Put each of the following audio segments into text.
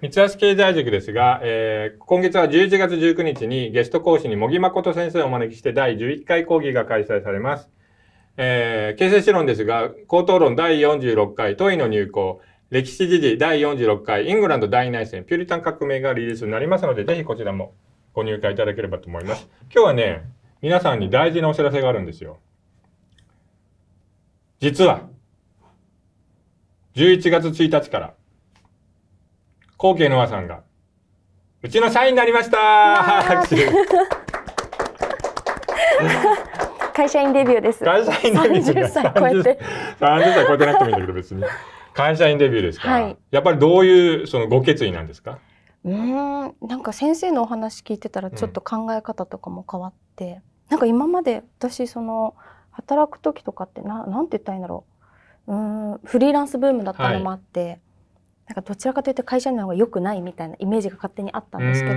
三橋経済塾ですが、えー、今月は11月19日にゲスト講師に茂木誠先生をお招きして第11回講義が開催されます。えー、形成史論ですが、高等論第46回、問いの入校、歴史時事第46回、イングランド大内戦、ピュリタン革命がリリースになりますので、ぜひこちらもご入会いただければと思います。今日はね、皆さんに大事なお知らせがあるんですよ。実は、11月1日から、後継のあさんが、うちの社員になりました会社員デビューです。会社員デビューです。歳超えて。30歳超えてなくてもいいんだけど別に。会社員デビューですかはい、やっぱりどういうそのご決意なんですかうんなんか先生のお話聞いてたらちょっと考え方とかも変わって、うん、なんか今まで私その働く時とかってななんて言ったらいいんだろううんフリーランスブームだったのもあって、はいなんかどちらかというと会社員の方が良くないみたいなイメージが勝手にあったんですけど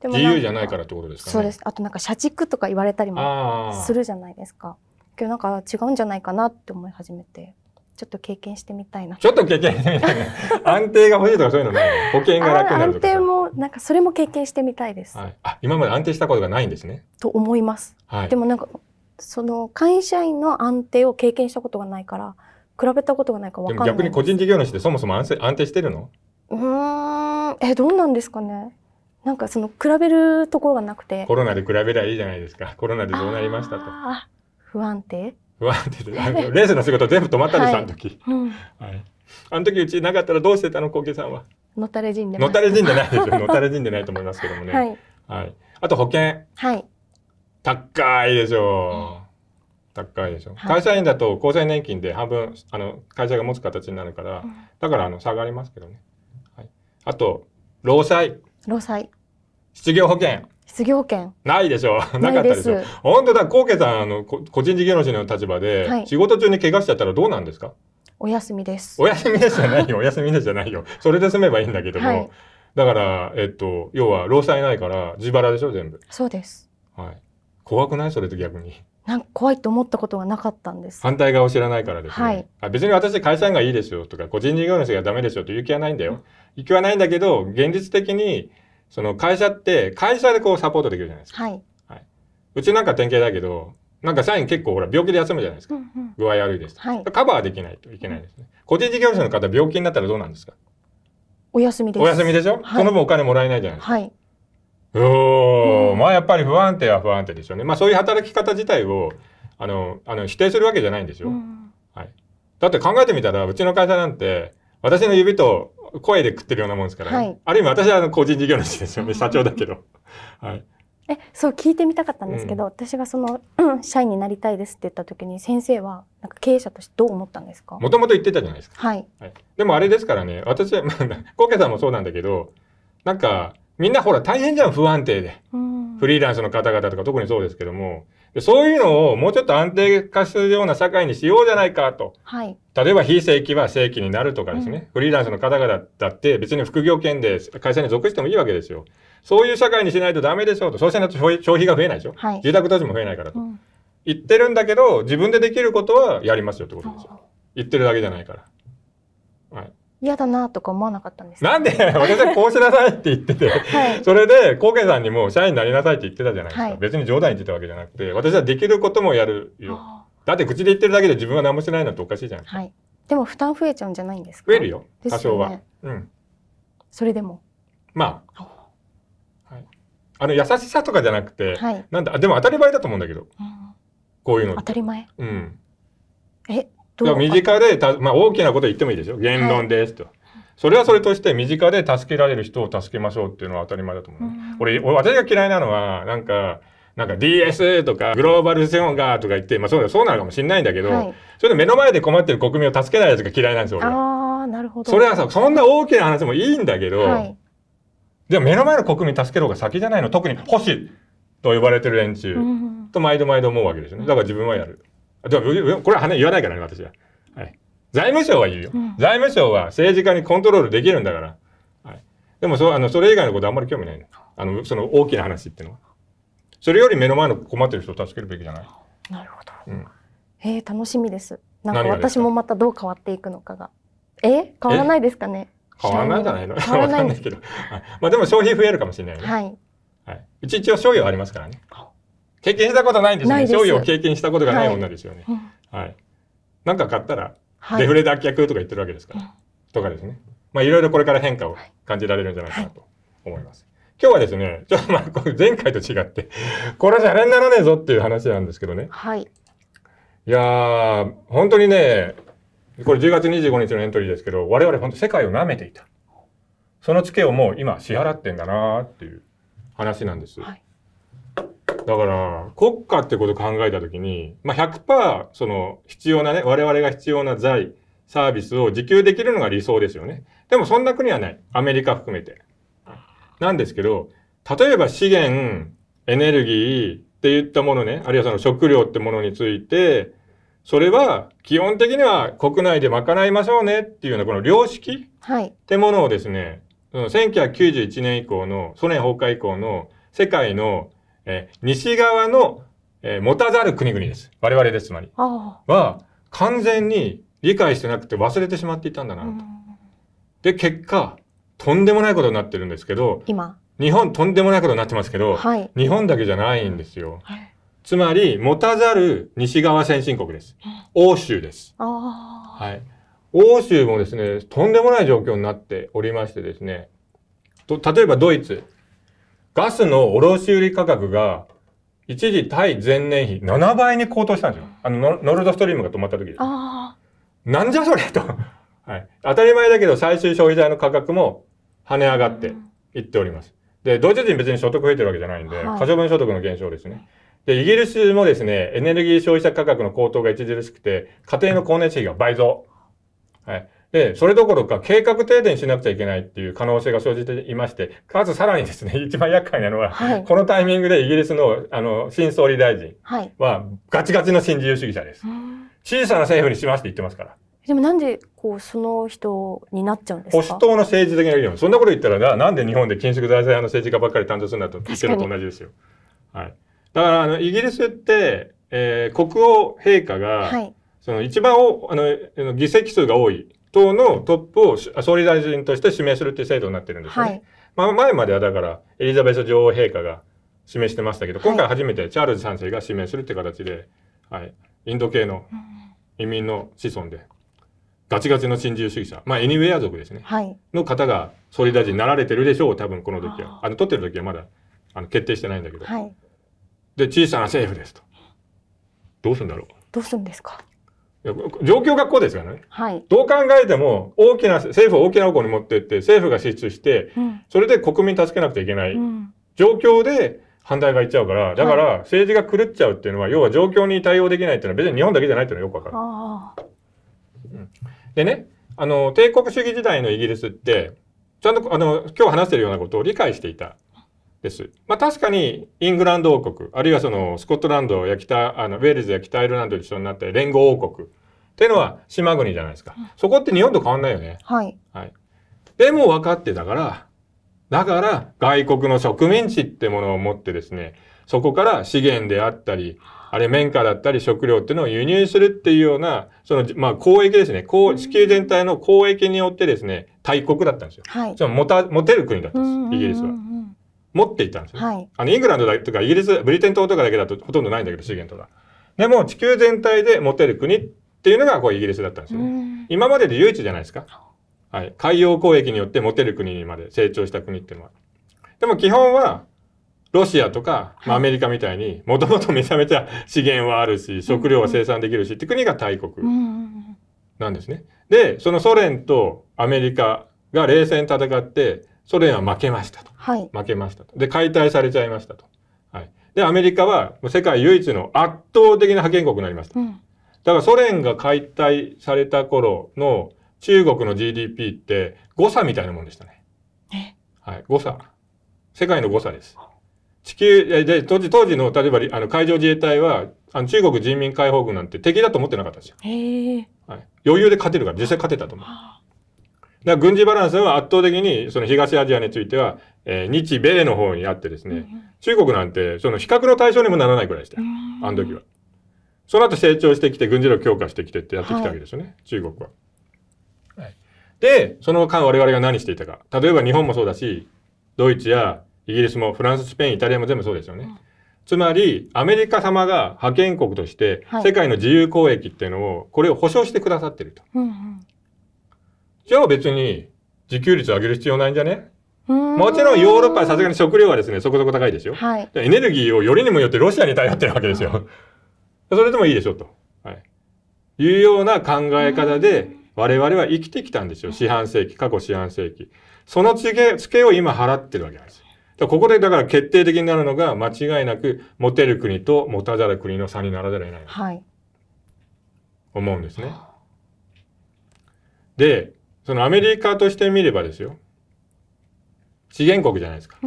でも自由じゃないからってことですか、ね、そうですあとなんか社畜とか言われたりもするじゃないですかけどなんか違うんじゃないかなって思い始めてちょっと経験してみたいなちょっと経験してみたいな安定が欲しいとかそういうのない保険が楽になるとか安定もなんかそれも経験してみたいです、はい、あ今まで安定したことがないんですねと思います、はい、でもなんかその会社員の安定を経験したことがないから比べたことがないか分かんない逆に個人事業主ってそもそも安安定してるのうんえどうなんですかねなんかその比べるところがなくてコロナで比べりゃいいじゃないですかコロナでどうなりましたとあ不安定不安定であのレースの仕事全部止まったでしはい、あの時、うんはい、あの時うちなかったらどうしてたの小池さんはのたれ人でのたれ人でないですよのた れ人でないと思いますけどもね、はい、はい、あと保険はい高いでしょう、うん高いでしょ、はい、会社員だと厚生年金で半分あの会社が持つ形になるから、だからあの下がりますけどね、はい、あと労災労災失業保険失業保険ないでしょなかったでしょ本当だ高家さんあの個人事業主の立場で、はい、仕事中に怪我しちゃったらどうなんですかお休みですお休みですじゃないよ お休みですじゃないよそれで済めばいいんだけども、はい、だからえっと要は労災ないから自腹でしょ全部そうですはい怖くないそれと逆になんか怖いと思ったことがなかったんです。反対側を知らないからですね。はい、あ別に私会社員がいいですよとか、個人事業主がダメですよという気はないんだよ。うん、気はないんだけど、現実的に、その会社って、会社でこうサポートできるじゃないですか。はい。はい、うちなんか典型だけど、なんか社員結構ほら病気で休むじゃないですか。うんうん、具合悪いです、はい。カバーできないといけないですね。個人事業主の方、病気になったらどうなんですかお休みです。お休みでしょ、はい、その分お金もらえないじゃないですか。はい。うん、まあやっぱり不安定は不安定でしょうね。まあそういう働き方自体をあのあの否定するわけじゃないんですよ、うん、はい。だって考えてみたらうちの会社なんて私の指と声で食ってるようなもんですから、はい、ある意味私はあの個人事業主ですよね、社長だけど。はい、えそう聞いてみたかったんですけど、うん、私がその社員になりたいですって言った時に先生はなんか経営者としてどう思ったんですかもともと言ってたじゃないですか、はい、はい、でもあれですからね私は コケさんもそうなんだけどなんかみんなほら大変じゃん、不安定で。フリーランスの方々とか特にそうですけども、そういうのをもうちょっと安定化するような社会にしようじゃないかと。はい、例えば非正規は正規になるとかですね、うん、フリーランスの方々だって別に副業権で会社に属してもいいわけですよ。そういう社会にしないとダメでしょうと。そうしないと消費が増えないでしょ。はい、住宅土地も増えないからと、うん、言ってるんだけど、自分でできることはやりますよってことですよ。言ってるだけじゃないから。はい。嫌だなとか思わなかったんですなんで 私はこうしなさいって言ってて、はい、それで高健さんにも社員になりなさいって言ってたじゃないですか、はい、別に冗談言ってたわけじゃなくて私はできることもやるよだって口で言ってるだけで自分は何もしないなんておかしいじゃないですか、はい、でも負担増えちゃうんじゃないんですか増えるよ、多少は、うんそれでもまあ、はい、あの優しさとかじゃなくて、なんだでも当たり前だと思うんだけど、うん、こういうの当たり前うんえ身近でた、まあ、大きなこと言ってもいいでしょ言論ですと、はい、それはそれとして身近で助けられる人を助けましょうっていうのは当たり前だと思う、うん、俺俺私が嫌いなのはなんかなんか DS とかグローバルセオンガーとか言って、まあ、そうそうなのかもしれないんだけど、はい、それで目の前で困ってる国民を助けないやつが嫌いなんですよ俺はあなるほどそれはさそんな大きな話もいいんだけど、はい、でも目の前の国民助ける方が先じゃないの特に「保守」と呼ばれてる連中、と毎度毎度思うわけですよねだから自分はやる。でもこれは言わないからね、私は。はい。財務省は言うよ。うん、財務省は政治家にコントロールできるんだから。はい。でもそ、あの、それ以外のことあんまり興味ないの。あの、その大きな話っていうのは。それより目の前の困ってる人を助けるべきじゃない。なるほど。うん、え楽しみです。なんか私もまたどう変わっていくのかが。がえ変わらないですかね変わらないじゃないの変わらないんです けど。まあでも消費増えるかもしれないね。はい。はい。一応費はありますからね。経験したことないんですよね。商品を経験したことがない女ですよね。はい。なんか買ったら、デフレ脱却とか言ってるわけですから。とかですね。まあいろいろこれから変化を感じられるんじゃないかなと思います。今日はですね、ちょっとまあ前回と違って これじゃれにならねえぞっていう話なんですけどね。はい。いやー、本当にね、これ10月25日のエントリーですけど、我々本当世界を舐めていた。そのツケをもう今支払ってんだなーっていう話なんです。はいだから、国家ってことを考えたときに、まあ100、100%その必要なね、我々が必要な財、サービスを自給できるのが理想ですよね。でもそんな国はない。アメリカ含めて。なんですけど、例えば資源、エネルギーっていったものね、あるいはその食料ってものについて、それは基本的には国内で賄いましょうねっていうようなこの良識、はい、ってものをですね、1991年以降のソ連崩壊以降の世界のえー、西側の、えー、持たざる国々です。我々です、つまり。は、完全に理解してなくて忘れてしまっていたんだなと。で、結果、とんでもないことになってるんですけど、今。日本とんでもないことになってますけど、はい、日本だけじゃないんですよ。はい、つまり、持たざる西側先進国です。欧州です。はい。欧州もですね、とんでもない状況になっておりましてですね、と例えばドイツ、ガスの卸売価格が一時対前年比7倍に高騰したんですよ。あのノルドストリームが止まった時です。なんじゃそれと、はい。当たり前だけど最終消費財の価格も跳ね上がっていっております。で、ドイツ人別に所得増えてるわけじゃないんで、可処分所得の減少ですね。で、イギリスもですね、エネルギー消費者価格の高騰が著しくて、家庭の光熱費が倍増。はい。で、それどころか計画停電しなくちゃいけないっていう可能性が生じていまして、かつさらにですね、一番厄介なのは、はい、このタイミングでイギリスの、あの、新総理大臣は、ガチガチの新自由主義者です。はい、小さな政府にしますって言ってますから。でもなんで、こう、その人になっちゃうんですか保守党の政治的な議論。そんなこと言ったらな、なんで日本で緊縮財政派の政治家ばっかり担当するんだと言ってるのと同じですよ。はい。だから、あの、イギリスって、えー、国王陛下が、はい、その一番おあの議席数が多い党のトップを総理大臣として指名するっていう制度になってるんですよね。はい、まあ、前まではだからエリザベス女王陛下が指名してましたけど、今回初めてチャールズ3世が指名するって形で、はい、インド系の移民の子孫で、ガチガチの新自由主義者、まあ、エニウェア族ですね、はい、の方が総理大臣になられてるでしょう、多分この時は。あの、取ってる時はまだあの決定してないんだけど。はい、で、小さな政府ですと。どうするんだろう。どうするんですか。状況がこうですからね、はい、どう考えても大きな政府を大きな方向に持っていって政府が支出して、うん、それで国民助けなくちゃいけない状況で反対がいっちゃうからだから政治が狂っちゃうっていうのは、要は状況に対応できないっていうのは別に日本だけじゃないっていうのはよくわかる。うん、でねあの帝国主義時代のイギリスってちゃんとあの今日話してるようなことを理解していたです。まあ、確かにイングランド王国、あるいはそのスコットランドや北、あのウェールズや北アイルランドと一緒になった連合王国っていうのは島国じゃないですか。そこって日本と変わんないよね。はい。はい。でも分かってたから、だから外国の植民地ってものを持ってですね、そこから資源であったり、あれ綿花だったり食料っていうのを輸入するっていうような、その、まあ、交易ですね。地球全体の交易によってですね、大国だったんですよ。はい。その持た、持てる国だったんです、イギリスは。持っていたんですよ、はい、あのイングランドだとかイギリスブリテン島とかだけだとほとんどないんだけど資源とかでも地球全体で持てる国っていうのがこうイギリスだったんですよ、ね、今までで唯一じゃないですか、はい、海洋交易によって持てる国にまで成長した国っていうのはでも基本はロシアとか、まあ、アメリカみたいにもともとめちゃめちゃ資源はあるし食料は生産できるしって国が大国なんですね。でそのソ連とアメリカが冷戦戦ってソ連は負けましたと、はい、負けましたとで解体されちゃいましたと、はい、でアメリカは世界唯一の圧倒的な覇権国になりました、うん、だからソ連が解体された頃の中国の GDP って誤差みたいなもんでしたねはい、誤差世界の誤差です地球で当時当時の例えばあの海上自衛隊はあの中国人民解放軍なんて敵だと思ってなかったですよ、はい、余裕で勝てるから実際勝てたと思う。あだ軍事バランスは圧倒的にその東アジアについては、えー、日米の方にあってですね、中国なんてその比較の対象にもならないくらいでしたよ、あの時は。その後成長してきて軍事力強化してきてってやってきたわけですよね、はい、中国は。はい、で、その間我々が何していたか。例えば日本もそうだし、ドイツやイギリスもフランス、スペイン、イタリアも全部そうですよね。うん、つまり、アメリカ様が派遣国として、世界の自由交易っていうのを、これを保証してくださってると。うんうんじゃあ別に自給率を上げる必要ないんじゃねもちろんヨーロッパはさすがに食料はですね、そこそこ高いでしょ、はい、エネルギーをよりにもよってロシアに頼ってるわけですよ。それでもいいでしょと。はい。いうような考え方で、我々は生きてきたんですよ。四半世紀、過去四半世紀。その付け、付けを今払ってるわけなんですよ。ここでだから決定的になるのが、間違いなく、持てる国と持たざる国の差にならざるを得ない。はい。思うんですね。で、そのアメリカとして見ればですよ資源国じゃないですか、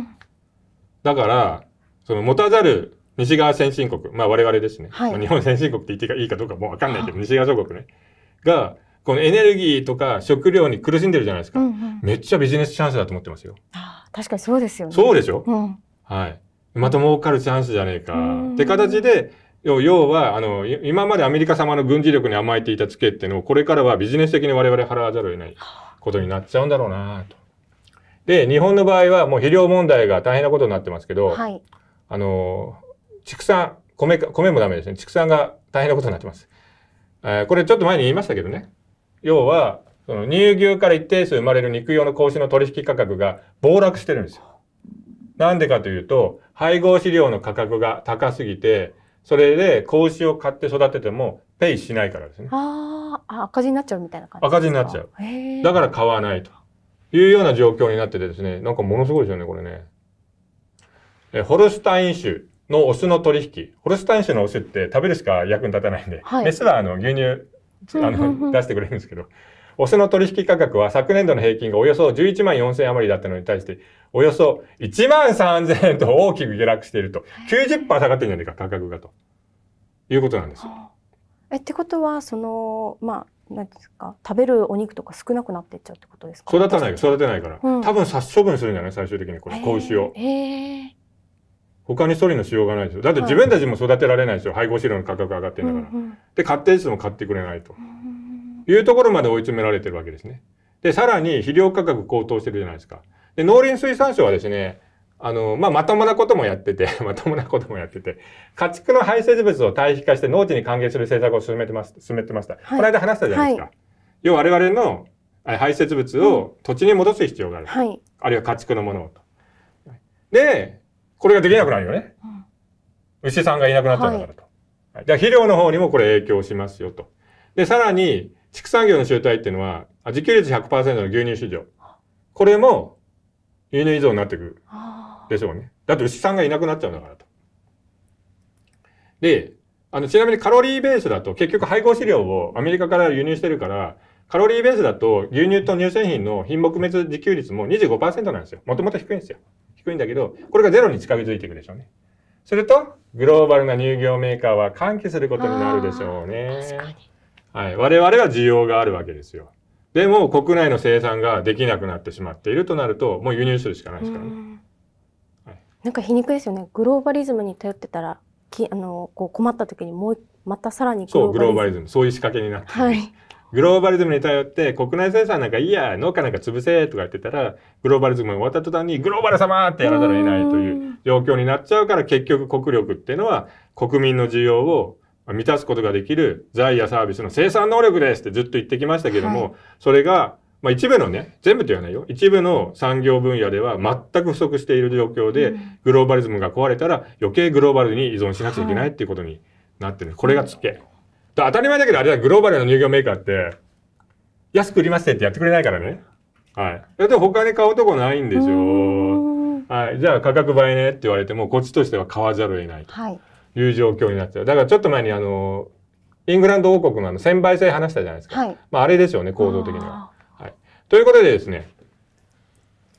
だからその持たざる西側先進国まあ我々ですね、はい、日本先進国って言っていいかどうかもうかんないけど西側諸国ねがこのエネルギーとか食料に苦しんでるじゃないですか、うんうん、めっちゃビジネスチャンスだと思ってますよ確かにそうですよねそうでしょ、うん、はいまた儲かるチャンスじゃねえか、って形で要は、あの、今までアメリカ様の軍事力に甘えていたツケっていうのを、これからはビジネス的に我々払わざるを得ないことになっちゃうんだろうなと。で、日本の場合はもう肥料問題が大変なことになってますけど、はい、あの、畜産、米、米もダメですね。畜産が大変なことになってます。えー、これちょっと前に言いましたけどね。要は、その乳牛から一定数生まれる肉用の子の取引価格が暴落してるんですよ。なんでかというと、配合飼料の価格が高すぎて、それで子牛を買って育ててもペイしないからですね。ああ、赤字になっちゃうみたいな感じ赤字になっちゃう。だから買わないというような状況になっててですね、なんかものすごいですよね、これね。えホルスタイン種のオスの取引。ホルスタイン種のオスって食べるしか役に立たないんで、はい、メスはあの牛乳あの 出してくれるんですけど、オスの取引価格は昨年度の平均がおよそ11万4千余りだったのに対して、およそ1万3000円と大きく下落していると。90%下がってるんじゃないか、価格がと。いうことなんですよ。え、ってことは、その、まあ、なんですか食べるお肉とか少なくなっていっちゃうってことですか育たない育てないから、うん、多分殺処分するんじゃない最終的にこれ子牛を、えー、他に処理のしようがないですよだって自分たちも育てられないですよ、配合飼料の価格上がってんだから、うんうん、で買っても買ってくれないと、うんいうところまで追い詰められてるわけですね。で、さらに肥料価格高騰してるじゃないですか。で、農林水産省はですね、あの、まあ、まともなこともやってて まともなこともやってて、家畜の排泄物を堆肥化して農地に還元する政策を進めてます、進めてました。はい、この間話したじゃないですか。はい、要は我々の排泄物を土地に戻す必要がある。はい、あるいは家畜のものをと。で、これができなくなるよね。うん、牛さんがいなくなっちゃうんだからと。はい、じゃあ肥料の方にもこれ影響しますよと。で、さらに、畜産業の集体っていうのは、自給率100%の牛乳市場。これも輸入依存になってくるでしょうね。だって牛さんがいなくなっちゃうんだからと。で、あの、ちなみにカロリーベースだと、結局配合飼料をアメリカから輸入してるから、カロリーベースだと牛乳と乳製品の品目別自給率も25%なんですよ。もともと低いんですよ。低いんだけど、これがゼロに近づいていくでしょうね。すると、グローバルな乳業メーカーは喚起することになるでしょうね。はい、我々は需要があるわけですよ。でも国内の生産ができなくなってしまっているとなるともう輸入するしかないですからね。はい、なんか皮肉ですよねグローバリズムに頼ってたらきあのこう困った時にもうまたさらにそうグローバリズムそういう仕掛けになって、はい、グローバリズムに頼って国内生産なんかいいや農家なんか潰せとか言ってたらグローバリズムが終わった途端にグローバル様ってやらざるを得ないという状況になっちゃうから結局国力っていうのは国民の需要を満たすことができる財やサービスの生産能力ですってずっと言ってきましたけども、はい、それが、まあ、一部のね、全部と言わないよ。一部の産業分野では全く不足している状況で、うん、グローバリズムが壊れたら余計グローバルに依存しなくちゃいけないっていうことになってる。はい、これがつけ。当たり前だけど、あれはグローバルの乳業メーカーって、安く売りますってやってくれないからね。はい。だって他に買うとこないんでしょ。はい。じゃあ価格倍ねって言われても、こっちとしては買わざるを得ない。はい。いう状況になっちゃう。だからちょっと前にあのイングランド王国のあの1倍制話したじゃないですか。はい、まああれですよね構造的には。はい、ということでですね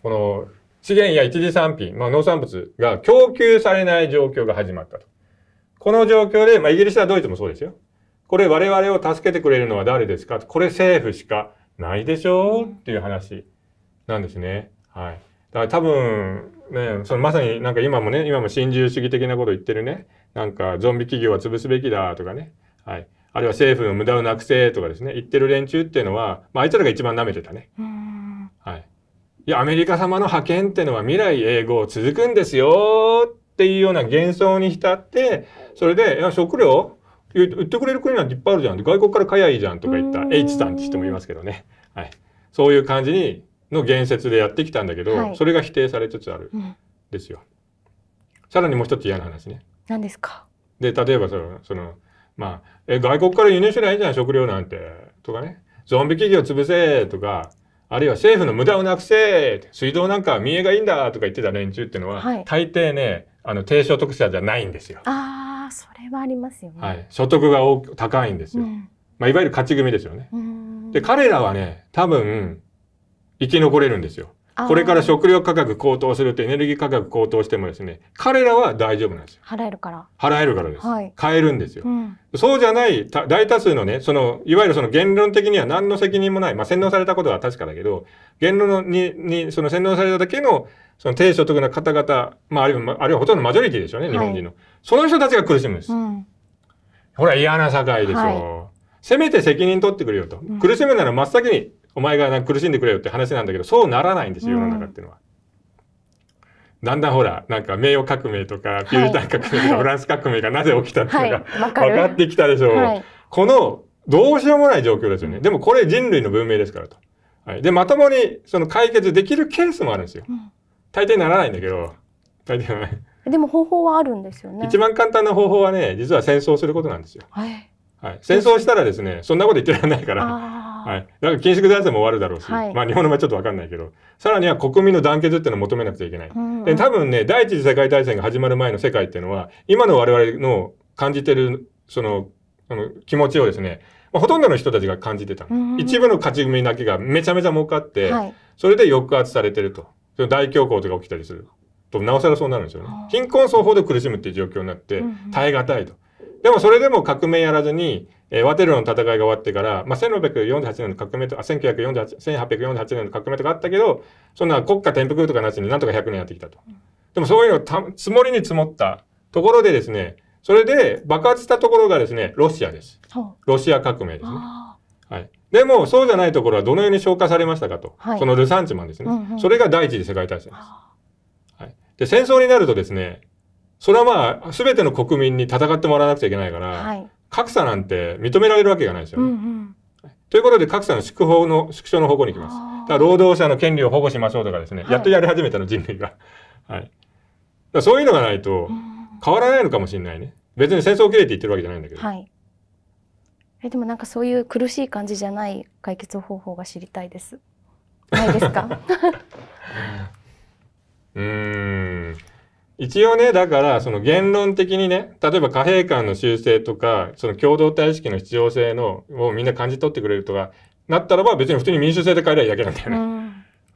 この資源や一次産品、まあ、農産物が供給されない状況が始まったと。この状況で、まあ、イギリスやドイツもそうですよ。これ我々を助けてくれるのは誰ですかこれ政府しかないでしょうっていう話なんですね。はい。だから多分、ね、そのまさになんか今もね、今も新自由主義的なこと言ってるね、なんかゾンビ企業は潰すべきだとかね、はい、あるいは政府の無駄をなくせとかですね、言ってる連中っていうのは、まあ、あいつらが一番舐めてたね。はい。いや、アメリカ様の覇権ってのは未来永劫続くんですよっていうような幻想に浸って、それで、いや、食料売ってくれる国なんていっぱいあるじゃん。外国から買やいいじゃんとか言った H さんって人もいますけどね。はい。そういう感じに、の言説でやってきたんだけど、はい、それが否定されつつある。ですよ。さらにもう一つ嫌な話ね。何ですかで例えばそのその、まあ、え外国から輸入しないじゃん食料なんてとかねゾンビ企業潰せとかあるいは政府の無駄をなくせ水道なんか見栄がいいんだとか言ってた連中っていうのは、はい、大抵ねあの低所得者じゃないんですよ。ああそれはありますよね。はい、所得が高いんですよ。うん、まあ、いわゆる勝ち組ですよね。で彼らはね多分生き残れるんですよ。これから食料価格高騰するとエネルギー価格高騰してもですね、彼らは大丈夫なんですよ。払えるから。払えるからです。はい、買えるんですよ。うん、そうじゃない大多数のね、その、いわゆるその言論的には何の責任もない。まあ、洗脳されたことは確かだけど、言論に、に、その洗脳されただけの、その低所得な方々、まあ、あるいは、あるいはほとんどマジョリティでしょうね、日本人の。はい、その人たちが苦しむんです。うん、ほら、嫌な社会でしょう。はい、せめて責任取ってくれよと。苦しむなら真っ先にお前が苦しんでくれよって話なんだけど、そうならないんですよ、世の中っていうのは。うん、だんだんほら、なんか名誉革命とか、ピューリタン革命とか、フランス革命がなぜ起きたっていうのが、はい、分かってきたでしょう。はい、この、どうしようもない状況ですよね。でもこれ人類の文明ですからと。はい、で、まともにその解決できるケースもあるんですよ。うん、大抵ならないんだけど、大抵ならない。でも方法はあるんですよね。一番簡単な方法はね、実は戦争することなんですよ。はい。はい、戦争したらですね、そんなこと言ってられないから、はい、だから緊縮財政も終わるだろうし、はい、まあ日本の場合ちょっと分かんないけどさらには国民の団結っていうのを求めなくちゃいけない、うんうん、で多分ね第一次世界大戦が始まる前の世界っていうのは今の我々の感じてるそのその気持ちをですね、まあ、ほとんどの人たちが感じてた、一部の勝ち組だけがめちゃめちゃ儲かって、はい、それで抑圧されてるとその大恐慌とか起きたりするとなおさらそうなるんですよね貧困層ほど苦しむっていう状況になって、耐え難いと。でもそれでも革命やらずにえー、ワテルの戦いが終わってから、まあ、1648年の革命と、あ、1948、8 4 8年の革命とかあったけど、そんな国家転覆とかなしになんとか100年やってきたと。でもそういうのた積もりに積もったところでですね、それで爆発したところがですね、ロシアです。ロシア革命ですね。はい。でも、そうじゃないところはどのように消化されましたかと。はい、そのルサンチマンですね、うんうん、それが第一次世界大戦です。はい。で、戦争になるとですね、それはまあ、すべての国民に戦ってもらわなくちゃいけないから、はい、格差なんて認められるわけがないですよ、ねうんうんということで格差の縮小の縮小の方向に行きます。だから労働者の権利を保護しましょうとかですね、はい、やっとやり始めたの人類が。はい。だそういうのがないと変わらないのかもしれないね。別に戦争を切れって言ってるわけじゃないんだけど。はい。えでもなんかそういう苦しい感じじゃない解決方法が知りたいです。ないですか？うん。一応ね、だから、その言論的にね、例えば貨幣間の修正とか、その共同体意識の必要性の、をみんな感じ取ってくれるとか、なったらば別に普通に民主制で変えりゃいいだけなんだよね。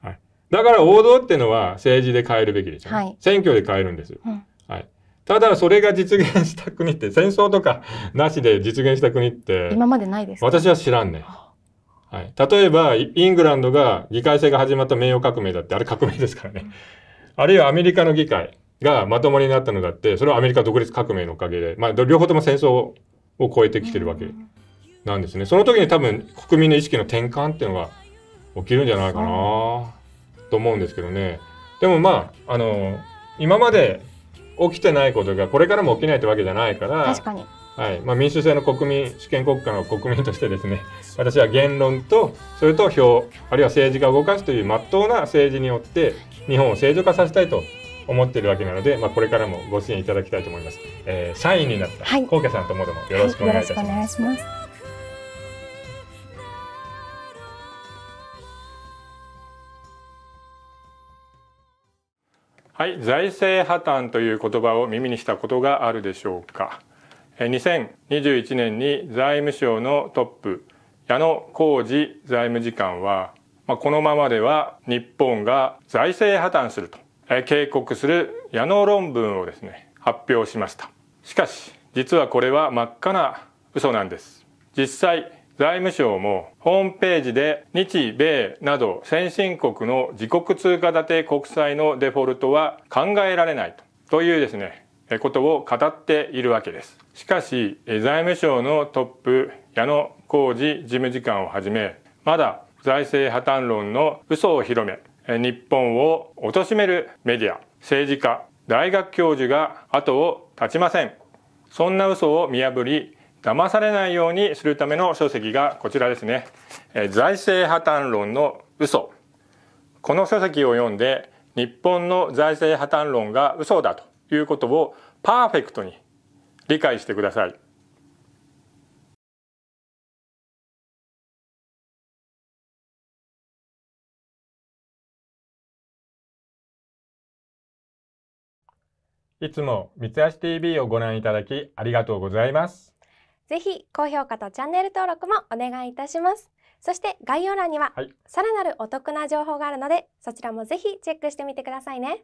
はい、だから王道ってのは政治で変えるべきでしょ、はい、選挙で変えるんです。うん、はい。ただそれが実現した国って、戦争とかなしで実現した国って、今までないです、ね、私は知らんね。はい。例えば、イングランドが議会制が始まった名誉革命だって、あれ革命ですからね。うん、あるいはアメリカの議会。がまともになったのだってそれはアメリカ独立革命のおかげで、まあ、両方とも戦争を超えてきてるわけなんですね。その時に多分国民の意識の転換っていうのが起きるんじゃないかなと思うんですけどね。でもまああの今まで起きてないことがこれからも起きないってわけじゃないからはいまあ、民主制の国民主権国家の国民としてですね私は言論とそれと票あるいは政治が動かすというまっとうな政治によって日本を正常化させたいと思っているわけなので、まあ、これからもご支援いただきたいと思います。えー、社員になった高家さんともどもよろしくお願いいたします。はいはい、財政破綻という言葉を耳にしたことがあるでしょうか。2021年に財務省のトップ矢野浩二財務次官は、まあ、このままでは日本が財政破綻すると警告する矢野論文をですね発表しましたしかし実はこれは真っ赤な嘘なんです実際財務省もホームページで日米など先進国の自国通貨建て国債のデフォルトは考えられないというですねことを語っているわけですしかし財務省のトップ矢野浩二事務次官をはじめまだ財政破綻論の嘘を広め日本を貶めるメディア、政治家、大学教授が後を絶ちません。そんな嘘を見破り、騙されないようにするための書籍がこちらですね。財政破綻論の嘘。この書籍を読んで、日本の財政破綻論が嘘だということをパーフェクトに理解してください。いつも三橋 TV をご覧いただきありがとうございます。ぜひ高評価とチャンネル登録もお願いいたします。そして概要欄には、さらなるお得な情報があるので、そちらもぜひチェックしてみてくださいね。